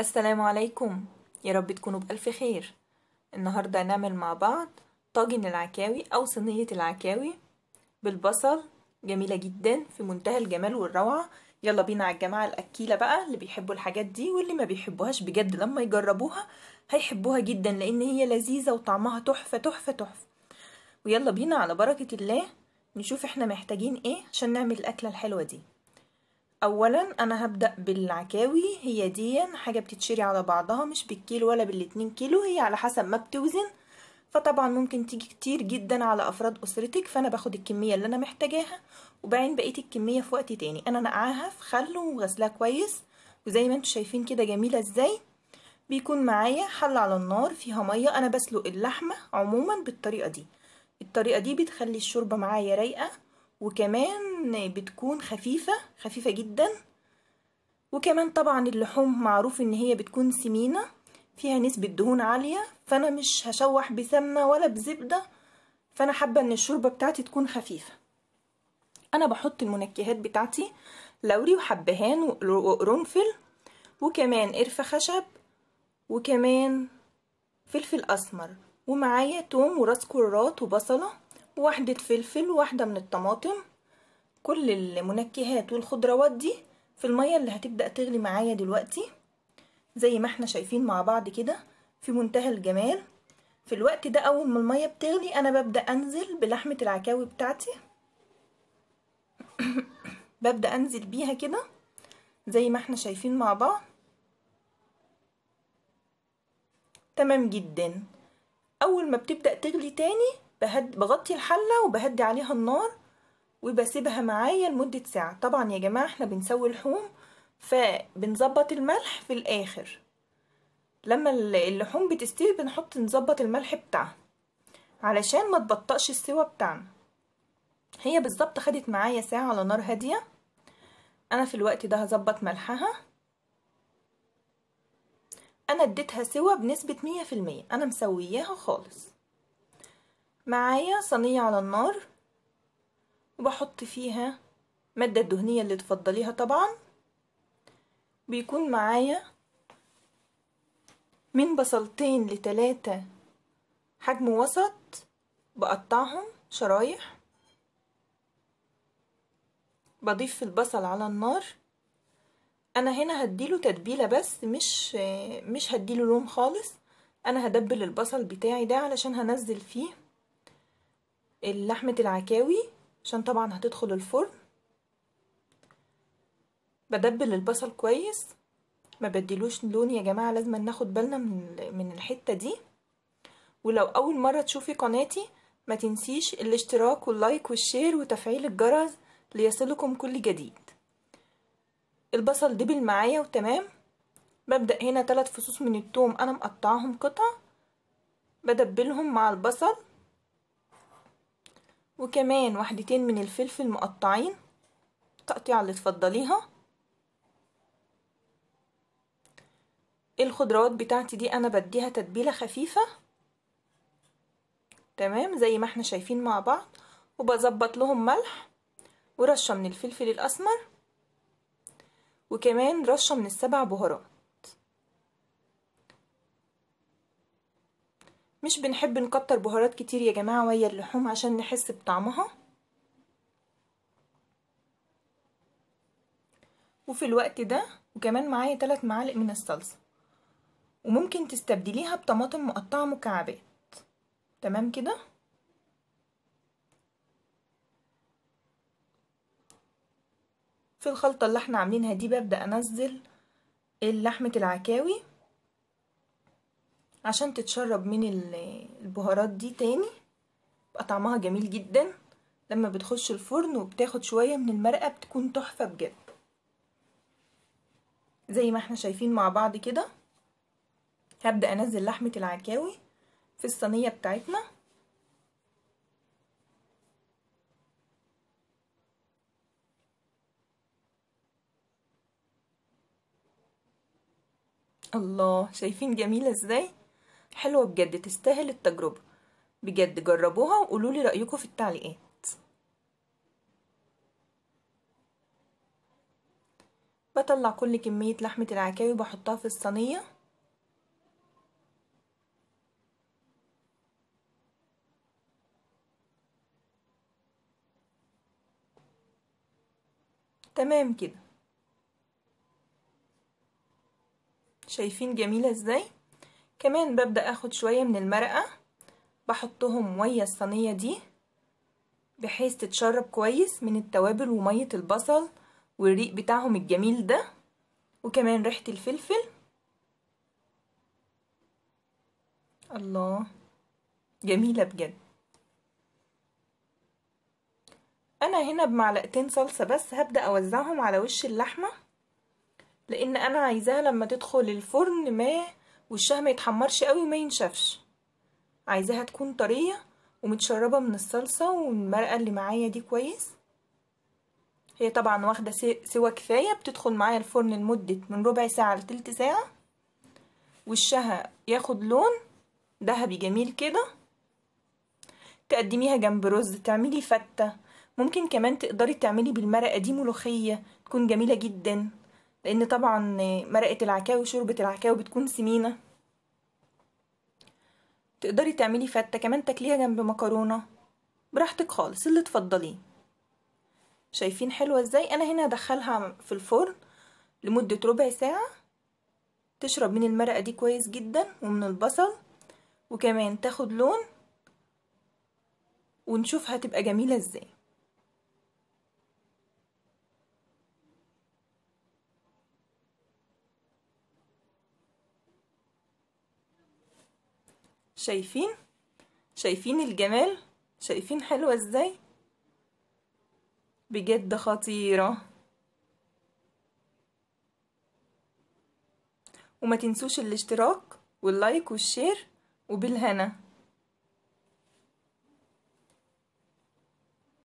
السلام عليكم يا رب تكونوا بألف خير النهاردة هنعمل مع بعض طاجن العكاوي أو صينية العكاوي بالبصل جميلة جدا في منتهى الجمال والروعة يلا بينا على الجماعة الأكيلة بقى اللي بيحبوا الحاجات دي واللي ما بيحبوهاش بجد لما يجربوها هيحبوها جدا لأن هي لذيذة وطعمها تحفة تحفة تحفة ويلا بينا على بركة الله نشوف احنا محتاجين ايه عشان نعمل الأكلة الحلوة دي اولا انا هبدا بالعكاوي هي دي حاجه بتتشري على بعضها مش بالكيلو ولا بالاتنين كيلو هي على حسب ما بتوزن فطبعا ممكن تيجي كتير جدا على افراد اسرتك فانا باخد الكميه اللي انا محتاجاها وبعين بقيه الكميه في وقت تاني انا نقعها في خل وغسلها كويس وزي ما انتوا شايفين كده جميله ازاي بيكون معايا حله على النار فيها ميه انا بسلق اللحمه عموما بالطريقه دي الطريقه دي بتخلي الشوربه معايا رايقه وكمان كمان بتكون خفيفة خفيفة جدا وكمان طبعا اللحوم معروف ان هي بتكون سمينة فيها نسبة دهون عالية فانا مش هشوح بسمنة ولا بزبدة فانا حابة ان الشوربة بتاعتي تكون خفيفة انا بحط المنكهات بتاعتي لوري وحبهان وقرنفل وكمان قرفة خشب وكمان فلفل اسمر ومعايا توم وراس كرات وبصلة وواحدة فلفل وواحدة من الطماطم كل المنكهات والخضروات دي في المية اللي هتبدأ تغلي معايا دلوقتي زي ما احنا شايفين مع بعض كده في منتهى الجمال في الوقت ده اول ما المية بتغلي انا ببدأ انزل بلحمة العكاوي بتاعتي ببدأ انزل بيها كده زي ما احنا شايفين مع بعض تمام جدا اول ما بتبدأ تغلي تاني بغطي الحلة وبهدي عليها النار وبسيبها معايا لمدة ساعة طبعا يا جماعة احنا بنسوي لحوم فبنظبط الملح في الآخر لما اللحوم بتستوي بنحط نظبط الملح بتاعها علشان ما تبطأش السوا بتاعنا هي بالظبط خدت معايا ساعة على نار هادية انا في الوقت ده هظبط ملحها انا اديتها سوا بنسبة مية في المية انا مسوياها خالص معايا صينية على النار وبحط فيها مادة الدهنية اللي تفضليها طبعا بيكون معايا من بصلتين لتلاتة حجم وسط بقطعهم شرايح بضيف البصل على النار انا هنا هديله تتبيله بس مش مش هديله لون خالص انا هدبل البصل بتاعي ده علشان هنزل فيه اللحمة العكاوي عشان طبعا هتدخل الفرن بدبل البصل كويس ما بديلوش لون يا جماعه لازم ناخد بالنا من من الحته دي ولو اول مره تشوفي قناتي ما تنسيش الاشتراك واللايك والشير وتفعيل الجرس ليصلكم كل جديد البصل دبل معايا وتمام ببدا هنا ثلاث فصوص من التوم انا مقطعهم قطع بدبلهم مع البصل وكمان واحدتين من الفلفل مقطعين التقطيعة اللي تفضليها الخضروات بتاعتي دي انا بديها تتبيلة خفيفة تمام زي ما احنا شايفين مع بعض وبظبط لهم ملح ورشة من الفلفل الاسمر وكمان رشة من السبع بهارات مش بنحب نكتر بهارات كتير يا جماعة ويا اللحوم عشان نحس بطعمها وفي الوقت ده وكمان معايا تلات معالق من الصلصة وممكن تستبدليها بطماطم مقطعة مكعبات تمام كده في الخلطة اللي احنا عاملينها دي ببدأ انزل اللحمة العكاوي عشان تتشرب من البهارات دي تاني بقى طعمها جميل جدا لما بتخش الفرن وبتاخد شوية من المرقة بتكون تحفة بجد زي ما احنا شايفين مع بعض كده هبدأ انزل لحمة العكاوي في الصينية بتاعتنا الله شايفين جميلة ازاي حلوة بجد تستاهل التجربة بجد جربوها وقولوا لي رأيكم في التعليقات بطلع كل كمية لحمة العكاوي بحطها في الصينية تمام كده شايفين جميلة ازاي؟ كمان ببدأ اخد شوية من المرقة بحطهم ويا الصينية دي بحيث تتشرب كويس من التوابل ومية البصل والريق بتاعهم الجميل ده وكمان ريحة الفلفل الله جميلة بجد انا هنا بمعلقتين صلصة بس هبدأ اوزعهم على وش اللحمة لان انا عايزاها لما تدخل الفرن ما وشها ما يتحمرش قوي وما ينشفش عايزاها تكون طريه ومتشربه من الصلصه والمرقه اللي معايا دي كويس هي طبعا واخده سوا كفايه بتدخل معايا الفرن لمده من ربع ساعه لتلت ساعه وشها ياخد لون ذهبي جميل كده تقدميها جنب رز تعملي فته ممكن كمان تقدري تعملي بالمرقه دي ملوخيه تكون جميله جدا لان طبعا مرقه العكاوي شوربه العكاوي بتكون سمينه تقدري تعملي فته كمان تاكليها جنب مكرونه براحتك خالص اللي تفضليه شايفين حلوه ازاي انا هنا هدخلها في الفرن لمده ربع ساعه تشرب من المرقه دي كويس جدا ومن البصل وكمان تاخد لون ونشوف هتبقى جميله ازاي شايفين شايفين الجمال شايفين حلوة ازاي بجد خطيرة وما تنسوش الاشتراك واللايك والشير وبالهنا